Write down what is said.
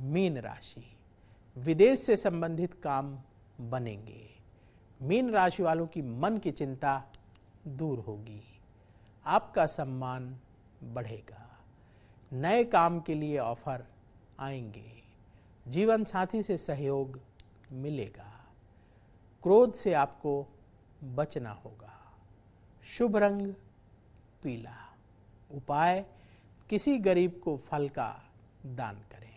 mean राशि विदेश से संबंधित काम बनेंगे मीन राशि वालों की मन की चिंता दूर होगी आपका सम्मान बढ़ेगा नए काम के लिए ऑफर आएंगे जीवन साथी से सहयोग मिलेगा क्रोध से आपको बचना होगा शुभ रंग पीला उपाय किसी गरीब को फल का दान करें